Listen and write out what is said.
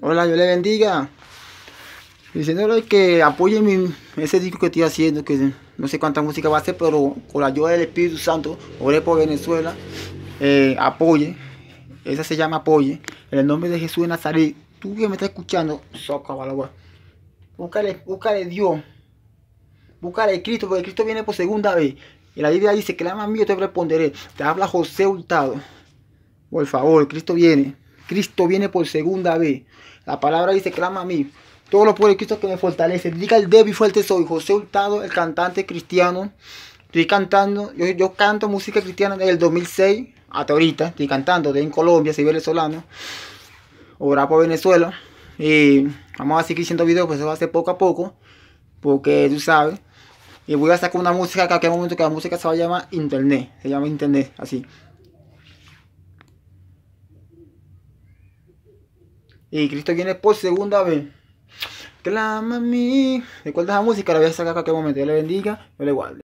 Hola, yo le bendiga. Diciéndole que apoye mi, ese disco que estoy haciendo, que no sé cuánta música va a ser, pero con la ayuda del Espíritu Santo, oré por Venezuela, eh, apoye. Esa se llama Apoye. En el nombre de Jesús de Nazaret. Tú que me estás escuchando, soca, búscale, búscale Dios. Búscale Cristo, porque Cristo viene por segunda vez. Y la Biblia dice, clama a mí, yo te responderé. Te habla José Hurtado. Por favor, Cristo viene. Cristo viene por segunda vez. La palabra dice, clama a mí. Todo lo puede Cristo que me fortalece. Diga el débil fuerte soy. José Hurtado, el cantante cristiano. Estoy cantando, yo, canto música cristiana desde el 2006 hasta ahorita. Estoy cantando de en Colombia, soy venezolano. Ora por Venezuela. Y vamos a seguir haciendo videos, pues eso va a ser poco a poco. Porque tú sabes. Y voy a sacar una música que a aquel momento que la música se va a llamar Internet. Se llama Internet, así. Y Cristo viene por segunda vez. Clama a mí. Recuerda esa música, la voy a sacar en cualquier momento. Dios le bendiga, yo le guarde.